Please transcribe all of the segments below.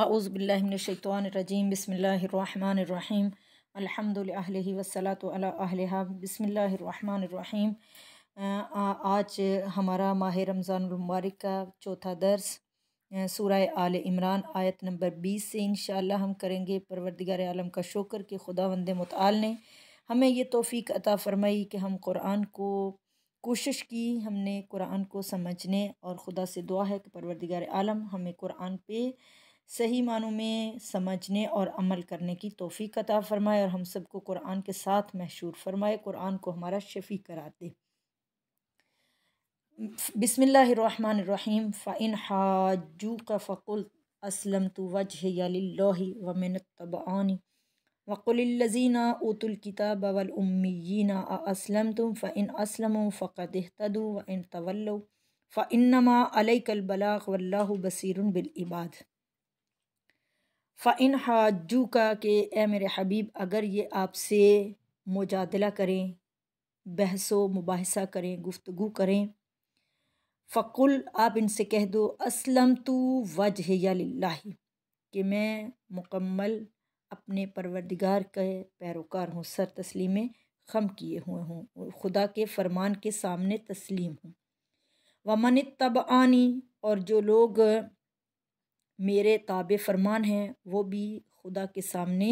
आउज़बिल्लिनशैतवानरजीम बसमीम अलहमदिल्ल वसलात अला बसमीम आज हमारा माह रमज़ानमबारक का चौथा दर्स सूरह आल इमरान आयत नंबर बीस से इन हम करेंगे परवरदिगार आलम का शुक्र कि खुदा वंद मताल ने हमें ये तोफ़ी अता फ़रमाई कि हम कुरान को कोशिश की हमने कुरान को समझने और ख़ुदा से दुआ है कि परवरदिगार आलम हमें कुरान पे सही मानों में समझने और अमल करने की तोफ़ी कता फ़रमाए और हम सबको कुरान के साथ महशूर फरमाए कुरान को हमारा शफी करा दे बिसमीम फ़ाइन हाजू का फ़कुल असलम तो वजह वमिन तबानी वक़ुल्लज़ीना उतुल किताब असलम तुम फ़िन असलम फ़क़द तदु वन तवल्लो फ़िनमा अलकलबलाक वल्ल बसर बिलबाद फ़ाइन हाजू का कि ए मेरे हबीब अगर ये आपसे मुजादला करें बहसो मुबासा करें गुफ्तु करें फ़कुल आप इनसे कह दो असलम तो वजह या कि मैं मुकम्मल अपने परवरदिगार के पैरोकार हूँ सर तस्लीम खम किए हुए हूँ खुदा के फरमान के सामने तस्लीम हूँ वमन तब आनी और जो लोग मेरे ताब फरमान हैं वो भी खुदा के सामने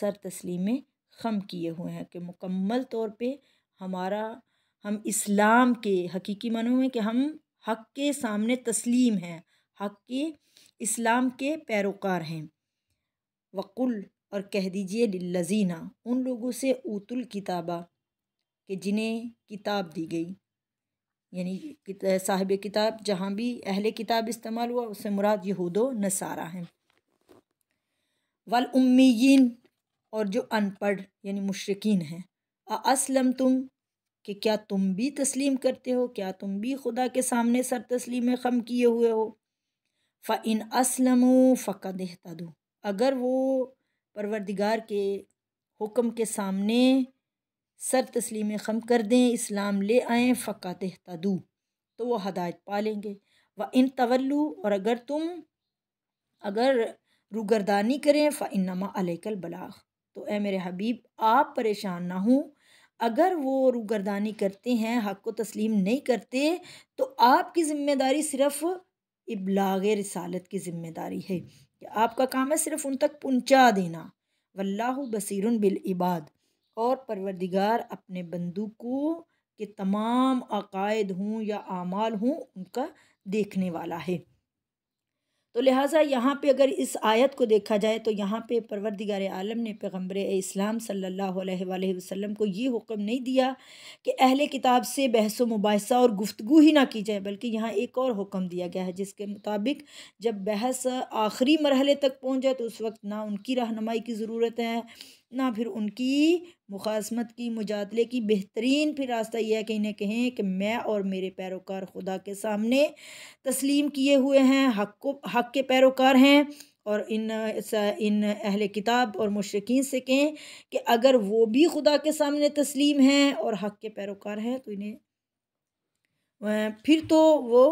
सर तस्लीम खम किए हुए हैं कि मुकम्मल तौर पे हमारा हम इस्लाम के हकीकी मानों में कि हम हक के सामने तस्लीम हैं हक के इस्लाम के पैरोकार हैं वक़ुल और कह दीजिए लजीना उन लोगों से ऊतुल किताबा कि जिन्हें किताब दी गई यानी साहिब किताब जहाँ भी अहले किताब इस्तेमाल हुआ उससे मुराद यहूदो नसारा हैं वल उम्मीन और जो अनपढ़ यानी मुशरकिन हैं असलम तुम कि क्या तुम भी तस्लीम करते हो क्या तुम भी खुदा के सामने सर तस्लीम खम किए हुए हो इन असलम फ़का दो अगर वो परवरदिगार के हुक्म के सामने सर तस्लीम खम कर दें इस्लाम ले आएँ फ़का तहतदू तो वह हदायत पा लेंगे व इन तवल्लु और अगर तुम अगर रुगरदानी करें फ़ाइनमा अलकल बलाग तो ए मेरे हबीब आप परेशान ना हों अगर वो रुगरदानी करते हैं हक़ को तस्लीम नहीं करते तो आपकी ज़िम्मेदारी सिर्फ़ इबलाग रसालत की ज़िम्मेदारी है कि आपका काम है सिर्फ़ उन तक पहुँचा देना वल्ला बसीर बिल इबाद और परवरदिगार अपने बंदूकों के तमाम अकायद हों या आमाल हों उनका देखने वाला है तो लिहाजा यहाँ पे अगर इस आयत को देखा जाए तो यहाँ पे परवरदिगार आलम ने पैगम्बर इस्लाम सल्लल्लाहु अलैहि वसल्लम को ये हुक्म नहीं दिया कि अहले किताब से बहस मुबासा और गुफ्तु ही ना की जाए बल्कि यहाँ एक और हुक्म दिया गया है जिसके मुताबिक जब बहस आखिरी मरहले तक पहुँच जाए तो उस वक्त ना उनकी रहनमाई की ज़रूरत है ना फिर उनकी मुखासमत की मुजातले की बेहतरीन फिर रास्ता यह है कि इन्हें कहें कि मैं और मेरे पैरोकार खुदा के सामने तस्लीम किए हुए हैं हक को हक के पैरोकार हैं और इन इन अहल किताब और मशरकिन से कहें कि अगर वो भी खुदा के सामने तस्लीम हैं और हक के पैरोकार हैं तो इन्हें फिर तो वो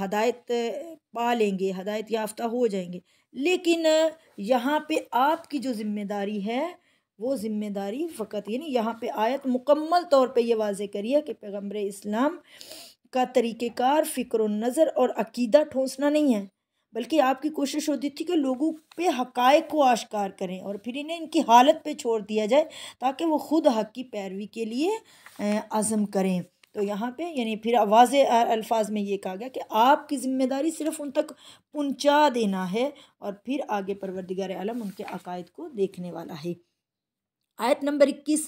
हदायत पा लेंगे हदायत याफ्ता हो जाएंगे लेकिन यहाँ पे आपकी जो ज़िम्मेदारी है वो ज़िम्मेदारी फ़कत यानी यहाँ पे आयत मुकम्मल तौर पे ये वाज करी है कि पैगम्बर इस्लाम का तरीक़ार फ़िक्र नज़र और अकीदा ठोंसना नहीं है बल्कि आपकी कोशिश होती थी कि लोगों पे हकायक को आश्कार करें और फिर इन्हें इनकी हालत पे छोड़ दिया जाए ताकि वो ख़ुद हक की पैरवी के लिए आज़म करें तो यहाँ पे यानी फिर आवाज़ अल्फाज में ये कहा गया कि आपकी ज़िम्मेदारी सिर्फ उन तक पहुँचा देना है और फिर आगे परवरदिगार आलम उनके अकायद को देखने वाला है आयत नंबर इक्कीस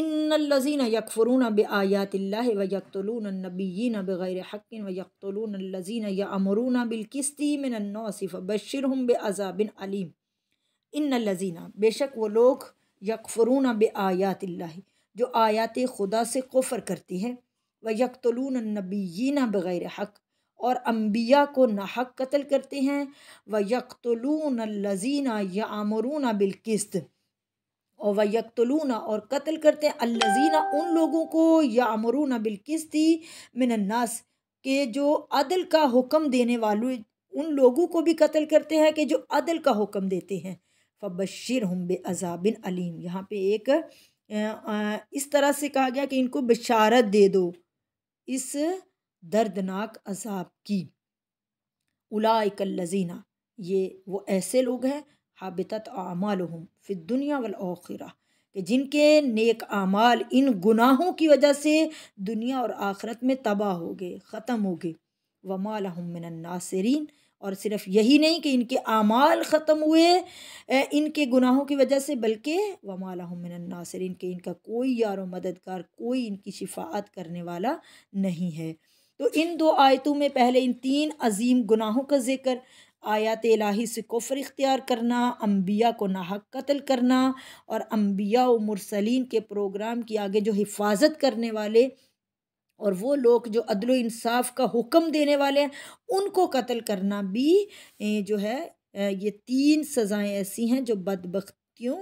इन लजीन यकफ़रून ब आयातिल्ला व यकतलून नबीन बग़ैर हक़िन व यकतलून लजीन या अमरून बिलकस्ती मिनौसिफ़ बशर हम बे अजाबिन अलीम इन लजीना बेशक वो लोग यकफ़रून ब आयातिल्ला जो आयात खुदा से कुफ़र करती हैं व यकतलून नबीन बग़ैर हक़ और अम्बिया को ना हक कत्ल करते हैं व यकतलून लजीना या अमरून बिलकस्त और यकतलूना और कत्ल करते हैं अल्लजीना उन लोगों को या अमरूना बिलकिस्ती मिनन्नास के जो अदल का हुक्म देने वालों उन लोगों को भी कत्ल करते हैं कि जो अदल का हुक्म देते हैं फबशिर हम अजाबिन अलीम यहाँ पे एक इस तरह से कहा गया कि इनको बशारत दे दो इस दर्दनाक अजाब की लजीना ये वो ऐसे लोग हैं हाबितत हूँ फिर दुनिया वलआखिरा कि जिनके नेक आमाल इन गुनाहों की वजह से दुनिया और आखरत में तबाह हो गए ख़त्म हो गए नासरीन और सिर्फ यही नहीं कि इनके आमाल ख़त्म हुए इनके गुनाहों की वजह से बल्कि नासरीन के इनका कोई यार मददगार कोई इनकी शिफात करने वाला नहीं है तो इन दो आयतों में पहले इन तीन अजीम गुनाहों का जिक्र आयात लाही से कुफर इख्तियार करना अम्बिया को नाहक कत्ल करना और अम्बिया व मुरसलिन के प्रोग्राम की आगे जो हिफाजत करने वाले और वो लोग जो अदल इंसाफ का हुक्म देने वाले हैं उनको कत्ल करना भी जो है ये तीन सज़ाएँ ऐसी हैं जो बदबख्तियों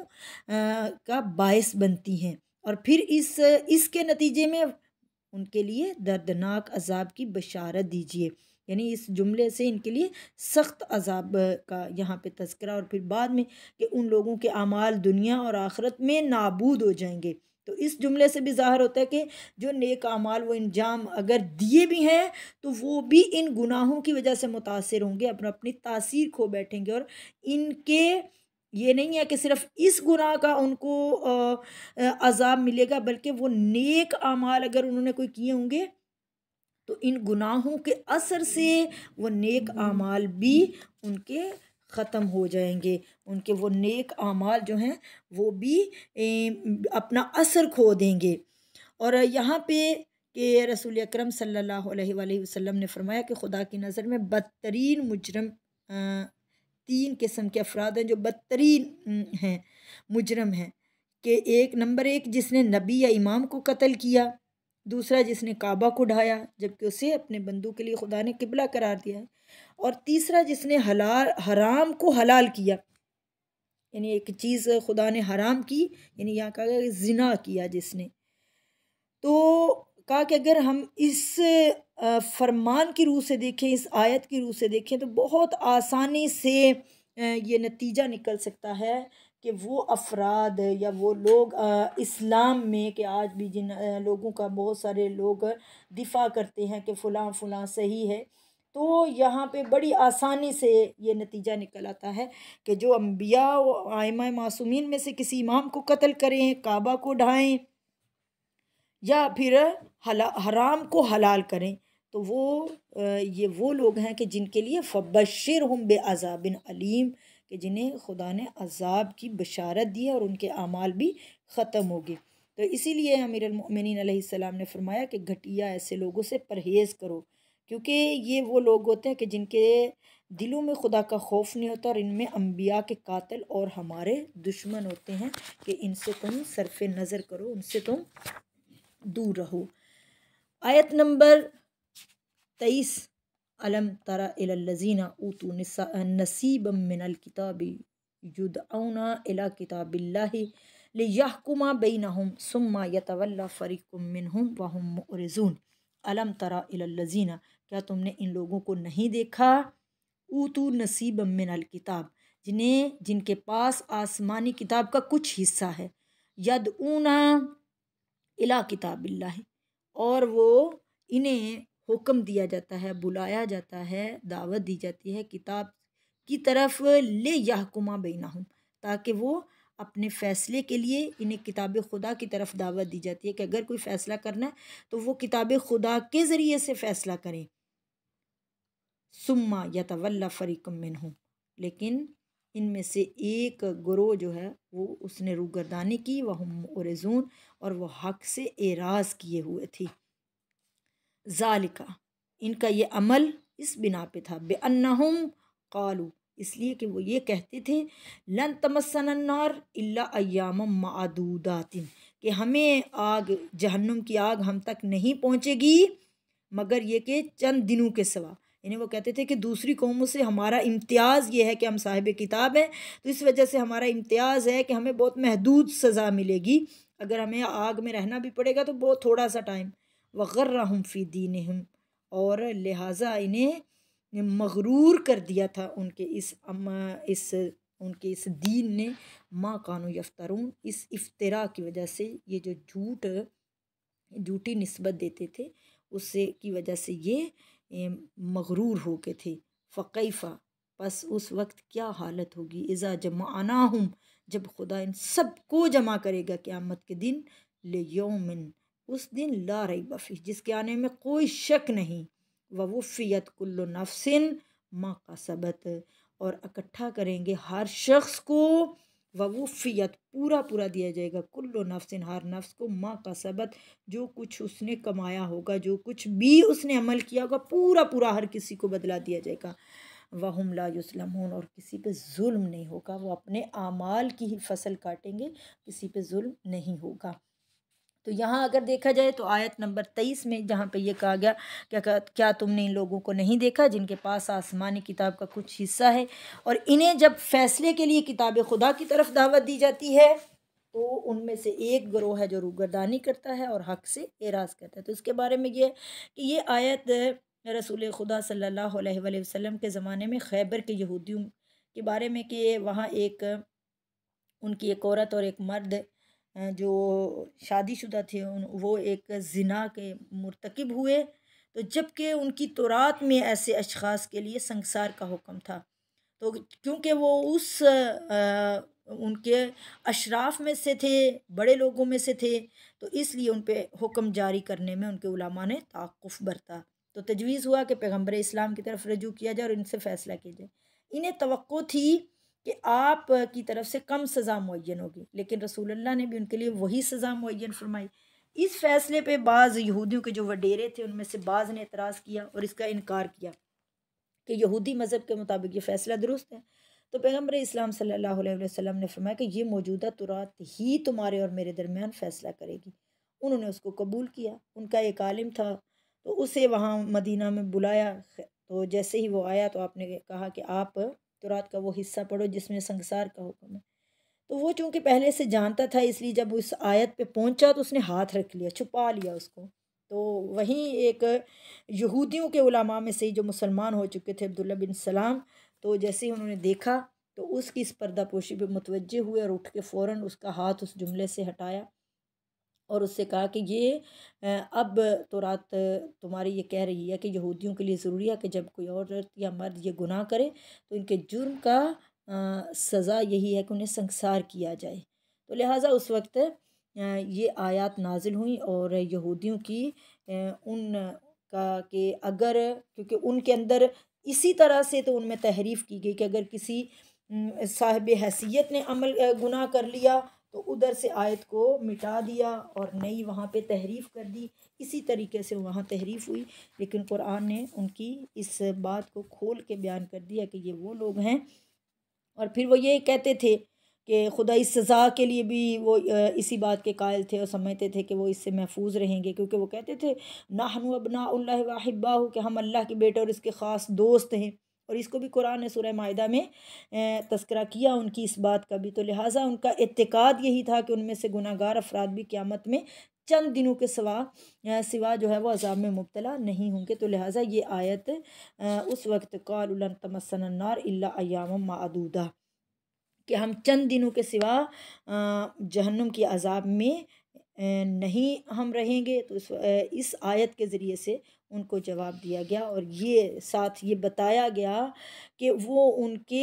का बायस बनती हैं और फिर इस इसके नतीजे में उनके लिए दर्दनाक अजाब की बशारत दीजिए यानी इस जुमले से इनके लिए सख्त अजाब का यहाँ पे तस्करा और फिर बाद में कि उन लोगों के अमाल दुनिया और आखरत में नाबूद हो जाएंगे तो इस जुमले से भी ज़ाहिर होता है कि जो नेक अमाल व इंजाम अगर दिए भी हैं तो वो भी इन गुनाहों की वजह से मुतासर होंगे अपना अपनी तासीर खो बैठेंगे और इनके ये नहीं है कि सिर्फ इस गुनाह का उनको अज़ाब मिलेगा बल्कि वो नेक अमाल अगर उन्होंने कोई किए होंगे तो इन गुनाहों के असर से वो नेक आमाल भी उनके ख़त्म हो जाएंगे उनके वो नेक आमाल जो हैं वो भी अपना असर खो देंगे और यहाँ पे के रसूल अकरम सल्लल्लाहु अलैहि वसल्लम ने फरमाया कि खुदा की नज़र में बदतरीन मुजरम तीन किस्म के अफराद हैं जो बदतरीन हैं मुजरम हैं कि एक नंबर एक जिसने नबी या इमाम को कत्ल किया दूसरा जिसने काबा को ढाया जबकि उसे अपने बंदू के लिए खुदा ने किबला करार दिया है और तीसरा जिसने हलाल हराम को हलाल किया यानी एक चीज़ खुदा ने हराम की यानी यहाँ कहा गया जना किया जिसने तो कहा कि अगर हम इस फरमान की रूह से देखें इस आयत की रूह से देखें तो बहुत आसानी से ये नतीजा निकल सकता है कि वो अफराद या वो लोग इस्लाम में कि आज भी जिन लोगों का बहुत सारे लोग दिफा करते हैं कि फ़लाँ फ़लाँ सही है तो यहाँ पे बड़ी आसानी से ये नतीजा निकल आता है कि जो अम्बिया व आयमा मासूमिन में से किसी इमाम को कत्ल करें काबा को ढाएं या फिर हला हराम को हलाल करें तो वो ये वो लोग हैं कि जिनके लिए फ़बशर हम बे अजाबिन अलीम कि जिन्हें खुदा ने अजाब की बशारत दी है और उनके अमाल भी ख़त्म हो गए तो इसीलिए अमीरमिन सलाम ने फरमाया कि घटिया ऐसे लोगों से परहेज़ करो क्योंकि ये वो लोग होते हैं कि जिनके दिलों में खुदा का खौफ नहीं होता और इनमें अम्बिया के कातिल और हमारे दुश्मन होते हैं कि इनसे तुम सरफ नज़र करो उनसे तुम दूर रहो आयत नंबर तेईस अलम तरा इलजीना ऊतू नसीबम मिनल किताबी युदना अला किताबिल्ला लियाकुमा बेनहुम सुम्मा यतवल्ला फ़रीकुम मिनहुम वहम अलम तरा इलजीना क्या तुमने इन लोगों को नहीं देखा ऊतू नसीबम मिनल किताब जिन्हें जिनके पास आसमानी किताब का कुछ हिस्सा है यद ऊना इला किताबिल्ला और वो इन्हें हुक्म दिया जाता है बुलाया जाता है दावत दी जाती है किताब की तरफ ले याकुमा बेना हूँ ताकि वो अपने फ़ैसले के लिए इन्हें किताब खुदा की तरफ दावत दी जाती है कि अगर कोई फ़ैसला करना है तो वो किताब खुदा के ज़रिए से फ़ैसला करें सुम्मा या तवल्ला फ़रीकम मिन हूँ लेकिन इनमें से एक ग्रोह जो है वो उसने रूगरदानी की वह और और वह हक से एराज़ किए हुए थी ज़ालिका इनका ये अमल इस बिना पे था बेअन्नहुम कालू इसलिए कि वो ये कहते थे लन तमसनन्नार इल्ला अयाम मादूदातिन कि हमें आग जहन्नुम की आग हम तक नहीं पहुँचेगी मगर ये कि चंद दिनों के सिवा इन्हें वो कहते थे कि दूसरी कौमों से हमारा इम्तियाज़ ये है कि हम साहिब किताब हैं तो इस वजह से हमारा इम्तियाज़ है कि हमें बहुत महदूद सज़ा मिलेगी अगर हमें आग में रहना भी पड़ेगा तो बहुत थोड़ा सा टाइम वगर्रहम फ़ी दीन हम और लिहाजा इन्हें मगरूर कर दिया था उनके इस इस उनके इस दीन ने माँ कानू यफ्तरून इस इफ्तरा की वजह से ये जो झूठ झूठी नस्बत देते थे उससे की वजह से ये मगरूर हो गए थे फ़कीफ़ा बस उस वक्त क्या हालत होगी इज़ा जमाना हम जब खुदा इन सब को जमा करेगा क़्यामत के दिन ले यौमिन उस दिन ला रही बफ़ी जिसके आने में कोई शक नहीं व वफ़ियत कुल्ल नफसिन माँ का सबत और इकट्ठा करेंगे हर शख्स को वफ़ियत पूरा पूरा दिया जाएगा कुल्लो नफसिन हर नफ्स को माँ का सबत जो कुछ उसने कमाया होगा जो कुछ भी उसने अमल किया होगा पूरा पूरा हर किसी को बदला दिया जाएगा वाहम हो और किसी पे जुल्म नहीं होगा वो अपने आमाल की ही फसल काटेंगे किसी पे जुल्म नहीं होगा तो यहाँ अगर देखा जाए तो आयत नंबर तेईस में जहाँ पे ये कहा गया क्या क्या तुमने इन लोगों को नहीं देखा जिनके पास आसमानी किताब का कुछ हिस्सा है और इन्हें जब फैसले के लिए किताब खुदा की तरफ दावत दी जाती है तो उनमें से एक ग्रोह है जो रूगरदानी करता है और हक से एराज करता है तो इसके बारे में ये कि ये आयत रसूल खुदा सल्लल्लाहु अलैहि वसल्लम के ज़माने में खैबर के यहूदियों के बारे में कि वहाँ एक उनकी एक औरत और एक मर्द जो शादीशुदा थे उन वो एक ज़िना के मरतकब हुए तो जबकि उनकी तौरात में ऐसे अशखास के लिए संसार का हुक्म था तो क्योंकि वो उस आ, उनके अशराफ में से थे बड़े लोगों में से थे तो इसलिए उन पर हुक्म जारी करने में उनके उलमा ने ताकुफ़ बरता तो तजवीज़ हुआ कि पैगम्बर इस्लाम की तरफ रजू किया जाए और इनसे फ़ैसला किया जाए इन्हें तो थी कि आप की तरफ से कम सज़ा मुन होगी लेकिन रसूल अल्लाह ने भी उनके लिए वही सज़ा मुन फरमाई इस फैसले पे बाज़ यहूदियों के जो वडेरे थे उनमें से बाज़ ने एतराज़ किया और इसका इनकार किया कि यहूदी मज़हब के मुताबिक ये फ़ैसला दुरुस्त है तो पैगम्बर इस्लाम सल्लल्लाहु अलैहि वसल्लम ने फरमाया कि ये मौजूदा तुरात ही तुम्हारे और मेरे दरमियान फ़ैसला करेगी उन्होंने उसको कबूल किया उनका एक आलिम था तो उसे वहाँ मदीना में बुलाया तो जैसे ही वो आया तो आपने कहा कि आप तुरात तो का वो हिस्सा पढ़ो जिसमें संसार का हुक्म है तो वो चूँकि पहले से जानता था इसलिए जब उस आयत पे पहुंचा तो उसने हाथ रख लिया छुपा लिया उसको तो वहीं एक यहूदियों के उलामा में से जो मुसलमान हो चुके थे अब्दुल्ला बिन सलाम तो जैसे ही उन्होंने देखा तो उसकी इस पर्दापोशी पर मुतवजह हुए और उठ के फ़ौर उसका हाथ उस जुमले से हटाया और उससे कहा कि ये अब तो रात तुम्हारी ये कह रही है कि यहूदियों के लिए ज़रूरी है कि जब कोई औरत या मर्द ये गुनाह करे तो इनके जुर्म का सज़ा यही है कि उन्हें संसार किया जाए तो लिहाजा उस वक्त ये आयत नाजिल हुई और यहूदियों की उन का कि अगर क्योंकि उनके अंदर इसी तरह से तो उनमें तहरीफ़ की गई कि अगर किसी साहिब हैसियत ने अमल गुनाह कर लिया तो उधर से आयत को मिटा दिया और नई वहाँ पे तहरीफ़ कर दी इसी तरीके से वहाँ तहरीफ़ हुई लेकिन कुरान ने उनकी इस बात को खोल के बयान कर दिया कि ये वो लोग हैं और फिर वो ये कहते थे कि खुदा इस सज़ा के लिए भी वो इसी बात के कायल थे और समझते थे कि वो इससे महफूज रहेंगे क्योंकि वो कहते थे ना हनु अब ना वाहिब्बा हो कि हम अल्लाह के बेटे और इसके ख़ास दोस्त हैं और इसको भी कुरान ने सुरह माहा में तस्करा किया उनकी इस बात का भी तो लिहाजा उनका इतकाद यही था कि उनमें से गुनागार अफराद भी क़्यामत में चंद दिनों के सवा सिवा जो है वो अजाब में मुबतला नहीं होंगे तो लिहाजा ये आयत उस वक्त कौल तमसनार अयाम मादूदा कि हम चंद दिनों के सिवा जहन्नुम के अजाब में नहीं हम रहेंगे तो इस इस आयत के ज़रिए से उनको जवाब दिया गया और ये साथ ये बताया गया कि वो उनके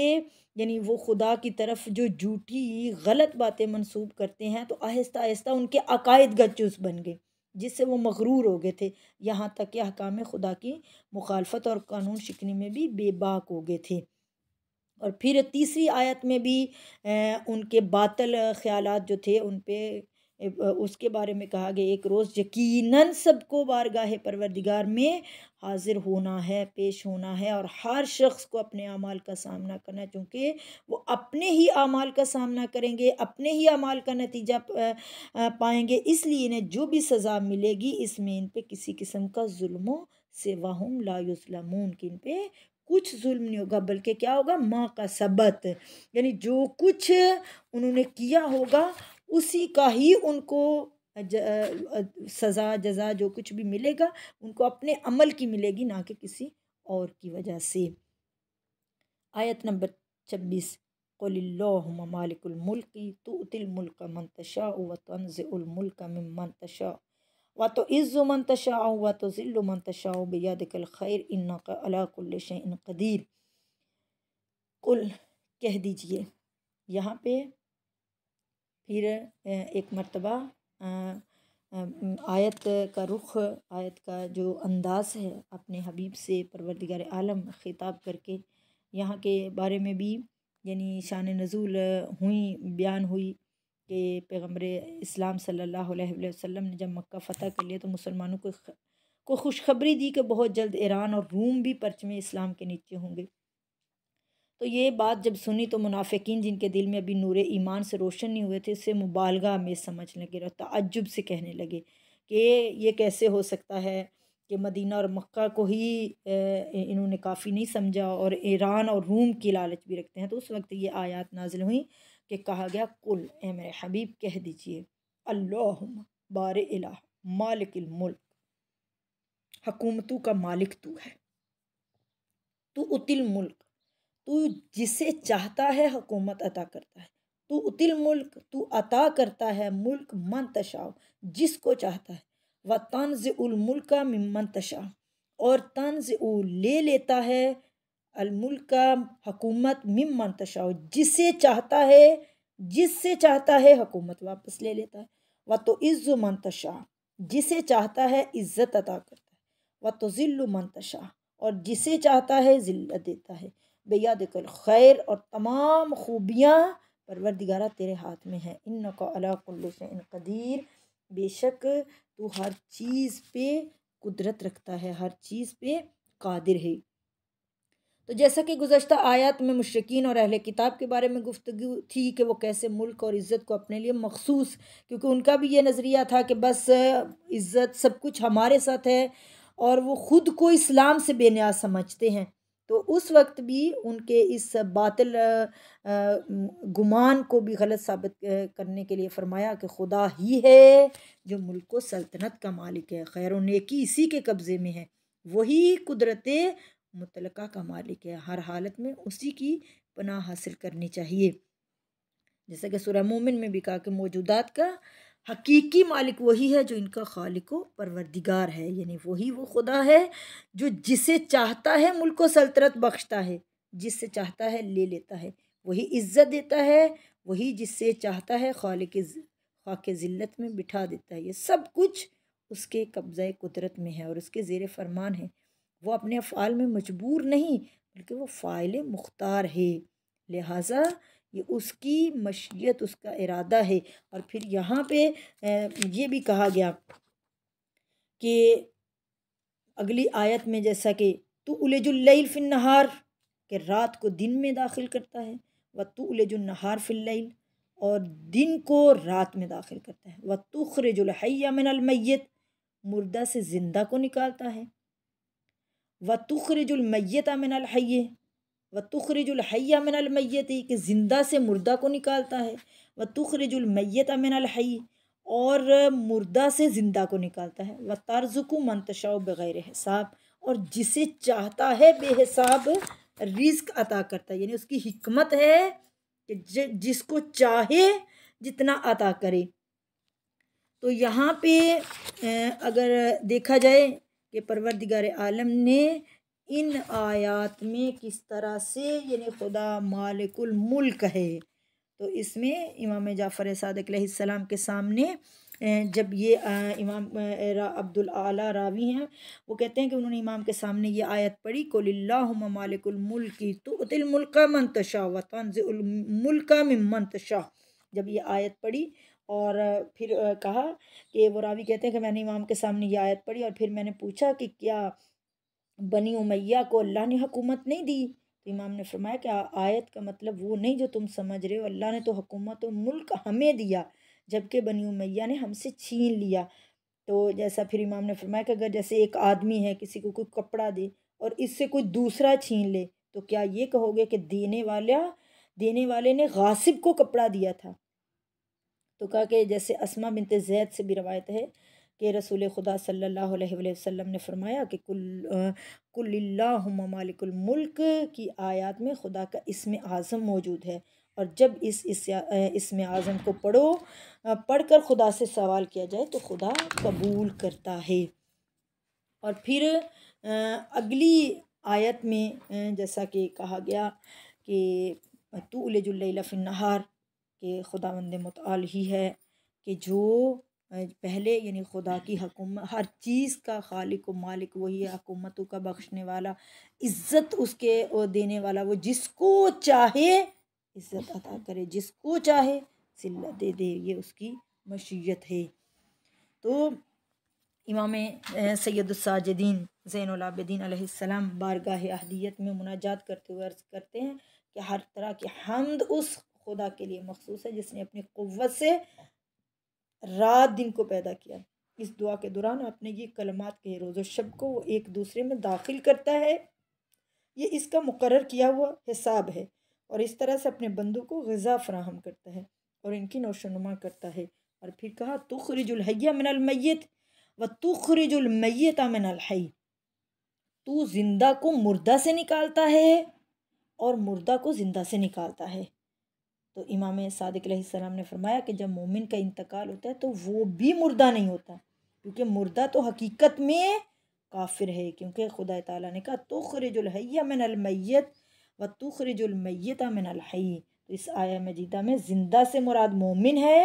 यानी वो खुदा की तरफ जो झूठी गलत बातें मंसूब करते हैं तो आहिस्ता आहिस्ता उनके अकायद गचूस बन गए जिससे वो मगरूर हो गए थे यहाँ तक कि अहकाम खुदा की मुखालफत और कानून शिकनी में भी बेबाक हो गए थे और फिर तीसरी आयत में भी उनके बातल ख्याल जो थे उन पर उसके बारे में कहा गया एक रोज़ यकीनन सबको बारगाह परवरदिगार में हाजिर होना है पेश होना है और हर शख्स को अपने अमाल का सामना करना है चूँकि वो अपने ही अमाल का सामना करेंगे अपने ही अमाल का नतीजा पाएंगे इसलिए इन्हें जो भी सज़ा मिलेगी इसमें इन पर किसी किस्म का जुल्मों सेवाहम लायुसलमून कि इन पर कुछ जुल्म नहीं होगा बल्कि क्या होगा माँ का सबत यानी जो कुछ उन्होंने किया होगा उसी का ही उनको सज़ा जजा जो कुछ भी मिलेगा उनको अपने अमल की मिलेगी ना कि किसी और की वजह से आयत नंबर छब्बीस मालिकमल्की तो उतिलमुल्क मनतशा व तनज़ुलमुल्क मनतशा व तो इज़्ज़ु मनतशा व तो ज़िल्लु मनतशा बेद कल खैर इन्ना का अलाकुल्लश कदीर कुल कह दीजिए यहाँ पे फिर एक मरतबा आयत का रुख आयत का जो अंदाज़ है अपने हबीब से परवरदिगार आलम ख़िताब करके यहाँ के बारे में भी यानी शान नजूल हुई बयान हुई कि पैगम्बर इस्लाम सल्लल्लाहु अलैहि वसल्लम ने जब मक्का फ़तह कर लिया तो मुसलमानों को को खुशखबरी दी कि बहुत जल्द ईरान और रूम भी परचमे इस्लाम के नीचे होंगे तो ये बात जब सुनी तो मुनाफिकीन जिनके दिल में अभी नूर ईमान से रोशन नहीं हुए थे इसे मुबालगा में समझ लगे और तजुब से कहने लगे कि ये कैसे हो सकता है कि मदीना और मक्का को ही इन्होंने काफ़ी नहीं समझा और ईरान और रूम की लालच भी रखते हैं तो उस वक्त ये आयात नाजिल हुई कि कहा गया कुल ए मेरे हबीब कह दीजिए अल्लाह बार मालिकल मुल्क हकूमतों का मालिक तू है तो उतिल मुल्क तू जिसे चाहता है हुकूमत अता करता है तू उतिल मुल्क तू अता करता है मुल्क मन तशाव जिसको चाहता है व तंज उलमुल्क मन तशा और तंज ले लेता है का हकूमत मिमन तशाव जिसे चाहता है जिससे चाहता है हकूमत वापस ले लेता है व तो इज़्ज़ मंतशा जिसे चाहता है इज़्ज़त अता करता है व तो ज़िल्लु मनतशा और जिसे चाहता है ज़िल्लत देता है बेयादिकल खैर और तमाम खूबियाँ परवरदिगारा तेरे हाथ में है इन नकल्लु से इन कदीर बेशक तू हर चीज़ पे कुदरत रखता है हर चीज़ पे कादिर है तो जैसा कि गुजशत आयात में मशरकिन और अहल किताब के बारे में गुफ्तु थी कि वो कैसे मुल्क और इज़्ज़त को अपने लिए मखसूस क्योंकि उनका भी ये नज़रिया था कि बस इज़्ज़त सब कुछ हमारे साथ है और वो ख़ुद को इस्लाम से बेनियाज समझते हैं तो उस वक्त भी उनके इस बातिल गुमान को भी गलत साबित करने के लिए फरमाया कि खुदा ही है जो मुल्क को सल्तनत का मालिक है खैर नेकी इसी के कब्ज़े में है वही कुदरत मुतलका का मालिक है हर हालत में उसी की पनाह हासिल करनी चाहिए जैसा कि सूर्य मोमिन में भी कहा कि मौजूदात का हकीकी मालिक वही है जो इनका खालिक परवरदिगार है यानी वही वो खुदा है जो जिसे चाहता है मुल्क व सल्तनत बख्शता है जिससे चाहता है ले लेता है वही इज़्ज़त देता है वही जिससे चाहता है खालिक खाक ज़िल्लत में बिठा देता है ये सब कुछ उसके कब्ज़ कुदरत में है और उसके ज़ेर फरमान है वो अपने अफ़ाल में मजबूर नहीं बल्कि वो फ़ाइल मुख्तार है लिहाजा ये उसकी मशीयत उसका इरादा है और फिर यहाँ पे ये भी कहा गया कि अगली आयत में जैसा कि तू उलजुल्लैल फिन नहार के रात को दिन में दाखिल करता है व तू उलजुलनहार फिल्लैल और दिन को रात में दाखिल करता है व तुखरजुलहैया मिनलमैत मुर्दा से ज़िंदा को निकालता है व तुखरजुलमैत मिनलहैये व तुखरिजुलहैया मिनलमैत कि ज़िंदा से मुर्दा को निकालता है व तुखरिजुलमैत मिनलहई और मुर्दा से ज़िंदा को निकालता है व तर्जुकु मंतशा बग़ैर हिसाब और जिसे चाहता है बेहिसाब रिस्क अता करता है यानी उसकी हमत है कि जिसको चाहे जितना अता करे तो यहाँ पे अगर देखा जाए कि परवरदिगार आलम ने इन आयात में किस तरह से यानी खुदा मालिकुल मुल्क है तो इसमें इमाम जाफ़र सदक़्सम के सामने जब ये इमाम अब्दुल आला रावी हैं वो कहते हैं कि उन्होंने इमाम के सामने ये आयत पढ़ी को मालिकुलमुल्की तो मंतशा व वतुलमुल्का में मंतशा जब ये आयत पढ़ी और फिर कहा कि वो रावी कहते हैं कि मैंने इमाम के सामने ये आयत पढ़ी और फिर मैंने पूछा कि क्या बनी उमैया को अल्लाह ने हकूमत नहीं दी तो इमाम ने फरमाया कि आयत का मतलब वो नहीं जो तुम समझ रहे हो अल्लाह ने तो हकूमत और मुल्क हमें दिया जबकि बनी उमैया ने हमसे छीन लिया तो जैसा फिर इमाम ने फरमाया कि अगर जैसे एक आदमी है किसी को कोई कपड़ा दे और इससे कोई दूसरा छीन ले तो क्या ये कहोगे कि देने वाला देने वाले ने गासिब को कपड़ा दिया था तो कहा कि जैसे असमा बिनते जैद से भी रवायत है कि रसूल खुदा सल्लल्लाहु अलैहि वसल्लम ने फरमाया कि कुल मुल्क की आयत में खुदा का इसम आज़म मौजूद है और जब इस इसम आज़म को पढ़ो पढ़ कर खुदा से सवाल किया जाए तो खुदा कबूल करता है और फिर अगली आयत में जैसा कि कहा गया कि तू उलजुल्ला नहार के खुदा वंद मताल ही है कि जो पहले यानी खुदा की हकूमत हर चीज़ का खालिक व मालिक वही है हकूमतों का बख्शने वाला इज़्ज़त उसके देने वाला वो जिसको चाहे इज़्ज़त अदा करे जिसको चाहे सिल्लत दे दे ये उसकी मशीयत है तो इमाम सैदुलसाजदीन आसमाम बारगाह अहदियत में मुनाजात करते हुए अर्ज़ करते हैं कि हर तरह की हमद उस खुदा के लिए मखसूस है जिसने अपनी क़वत से रात दिन को पैदा किया इस दुआ के दौरान आपने ये कलमात के रोज़ शब को वो एक दूसरे में दाखिल करता है ये इसका मुकर किया हुआ हिसाब है और इस तरह से अपने बंदू को गज़ा फ्राहम करता है और इनकी नोशनुमा करता है और फिर कहा तुखरिजुलहैया मिनलमैत व मिनल मिनलहई तू ज़िंदा को मुर्दा से निकालता है और मुर्दा को ज़िंदा से निकालता है तो इमाम सादिक सलाम ने फरमाया कि जब मोमिन का इंतकाल होता है तो वो भी मुर्दा नहीं होता क्योंकि मुर्दा तो हकीकत में काफिर है क्योंकि खुदा तला ने कहा तुखरजुलहैया मिन अलमैत व तुखरजुलमैता मिन अलहै तो इस आया मजीदा में ज़िंदा से मुराद मोमिन है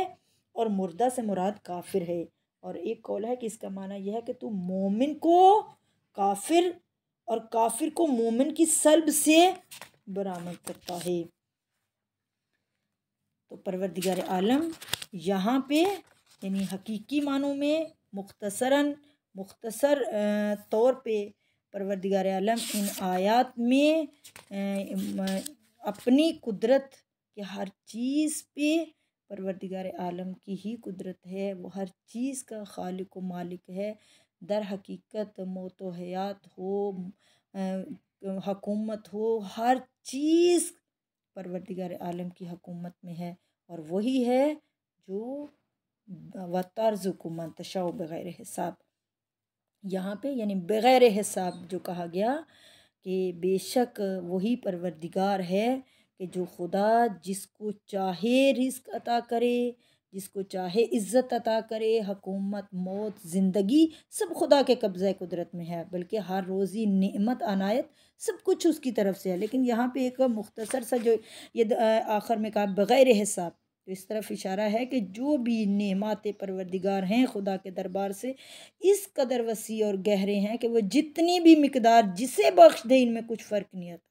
और मुर्दा से मुराद काफिर है और एक कौल है कि इसका माना यह है कि तू मोमिन को काफिर और काफिर को मोमिन की सलब से बरामद करता है तो परवरदिगार आलम यहाँ पे यानी हकीकी मानों में मुख्तसरन मुख्तसर तौर पे परवरदिगार आलम इन आयात में अपनी कुदरत के हर चीज़ पे परवरदिगार आलम की ही कुदरत है वो हर चीज़ का खालिक व मालिक है दर हकीकत मोत हयात हो हकूमत हो हर चीज़ परवरदिगार आलम की हकूमत में है और वही है जो व तर्ज़ को बग़ैर हिसाब यहाँ पे यानी बग़ैर हिसाब जो कहा गया कि बेशक वही परवरदिगार है कि जो खुदा जिसको चाहे रिस्क अता करे जिसको चाहे इज़्ज़त अता करे हकूमत मौत ज़िंदगी सब खुदा के कब्जे कुदरत में है बल्कि हर रोज़ी नमत अनायत सब कुछ उसकी तरफ से है लेकिन यहाँ पे एक मुख्तसर सा जो ये आखिर में कहा बग़ैर हिसाब तो इस तरफ इशारा है कि जो भी नमत परवरदिगार हैं खुदा के दरबार से इस कदर वसी और गहरे हैं कि वो जितनी भी मकदार जिसे बख्श दे इनमें कुछ फ़र्क नहीं आता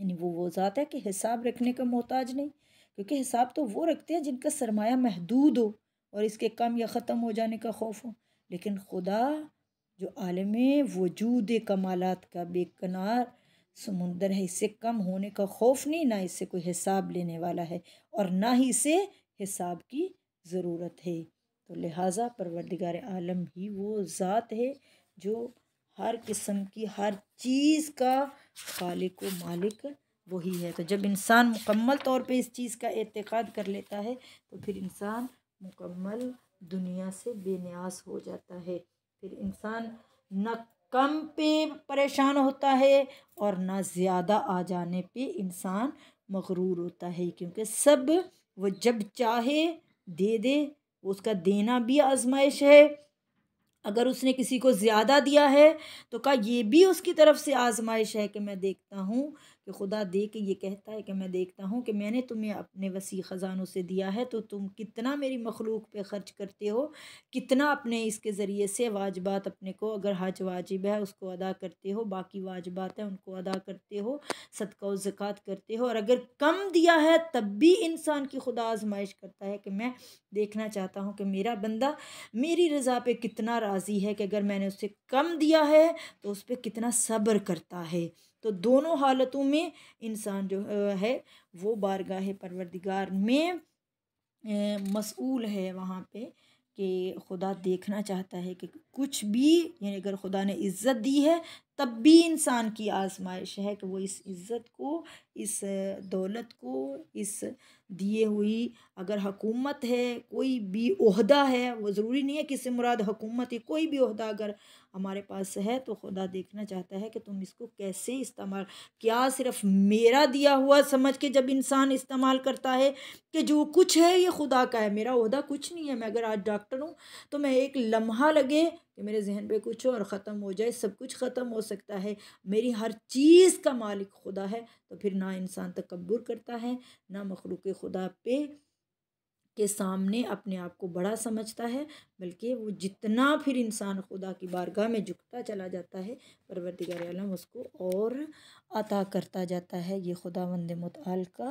यानी वो वो ज़ात है कि हिसाब रखने का मोहताज नहीं क्योंकि हिसाब तो वो रखते हैं जिनका सरमाया महदूद हो और इसके कम या ख़त्म हो जाने का खौफ हो लेकिन खुदा जो आलम वजूद कमालत का बेकनार समंदर है इससे कम होने का खौफ नहीं ना इससे कोई हिसाब लेने वाला है और ना ही इसे हिसाब की ज़रूरत है तो लिहाजा परवरदिगार आलम ही वो ज़ात है जो हर किस्म की हर चीज़ का खालिक व मालिक वही है तो जब इंसान मुकम्मल तौर पे इस चीज़ का एतक़ाद कर लेता है तो फिर इंसान मुकम्मल दुनिया से बेनियाज हो जाता है फिर इंसान न कम पे परेशान होता है और ना ज़्यादा आ जाने पे इंसान मकरूर होता है क्योंकि सब वो जब चाहे दे दे उसका देना भी आजमाइश है अगर उसने किसी को ज़्यादा दिया है तो क्या यह भी उसकी तरफ से आजमाइश है कि मैं देखता हूँ कि खुदा दे के ये कहता है कि मैं देखता हूँ कि मैंने तुम्हें अपने वसी ख़जानों से दिया है तो तुम कितना मेरी मखलूक पे ख़र्च करते हो कितना अपने इसके ज़रिए से वाजबात अपने को अगर हज वाजिब है उसको अदा करते हो बाकी वाजबात हैं उनको अदा करते हो सदका ज़क़़त करते हो और अगर कम दिया है तब भी इंसान की खुदा आजमाइश करता है कि मैं देखना चाहता हूँ कि मेरा बंदा मेरी रज़ा पर कितना राज़ी है कि अगर मैंने उससे कम दिया है तो उस पर कितना सब्र करता है तो दोनों हालतों में इंसान जो है वो बारगाह परवरदिगार में मसूल है वहाँ पे कि खुदा देखना चाहता है कि कुछ भी यानी अगर खुदा ने इज़्ज़त दी है तब भी इंसान की आजमाइश है कि वो इस इज़्ज़त को इस दौलत को इस दिए हुई अगर हकूमत है कोई भी अहदा है वो ज़रूरी नहीं है कि इससे मुराद हकूमत है कोई भी अहदा अगर हमारे पास है तो खुदा देखना चाहता है कि तुम इसको कैसे इस्तेमाल क्या सिर्फ मेरा दिया हुआ समझ के जब इंसान इस्तेमाल करता है कि जो कुछ है ये खुदा का है मेरा अहदा कुछ नहीं है मैं अगर आज डॉक्टर हूँ तो मैं एक लम्हा लगे कि मेरे जहन पे कुछ हो और ख़त्म हो जाए सब कुछ ख़त्म हो सकता है मेरी हर चीज़ का मालिक खुदा है तो फिर ना इंसान तकबर करता है ना मखलूक खुदा पे के सामने अपने आप को बड़ा समझता है बल्कि वो जितना फिर इंसान खुदा की बारगाह में झुकता चला जाता है परवरदिगार आलम उसको और अता करता जाता है ये खुदा वंद मतल का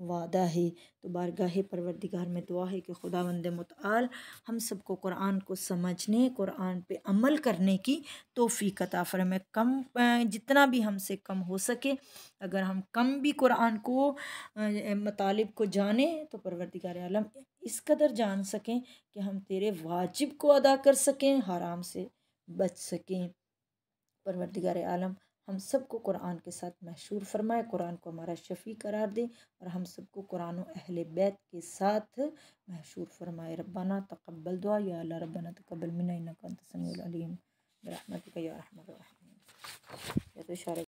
वादा है तो बारगाह परवरदिगार में दुआ है कि खुदा वंद मताल हम सबको कुरान को समझने कुरान पे अमल करने की तोहफ़ी कता में कम जितना भी हमसे कम हो सके अगर हम कम भी कुरान को मतलब को जाने तो परवरदिगार आलम इस कदर जान सकें कि हम तेरे वाजिब को अदा कर सकें हराम से बच सकें परवरदिगार आलम हम सबको कुरान के साथ मशहूर फरमाए कुरान को हमारा शफी करार दें और हम सबको कुरान अहल बैत के साथ मशहूर फरमाए रबाना तकबल दुआ या अल्लाह रबाना तकबल मिना इनका तसमीम रहमत या तो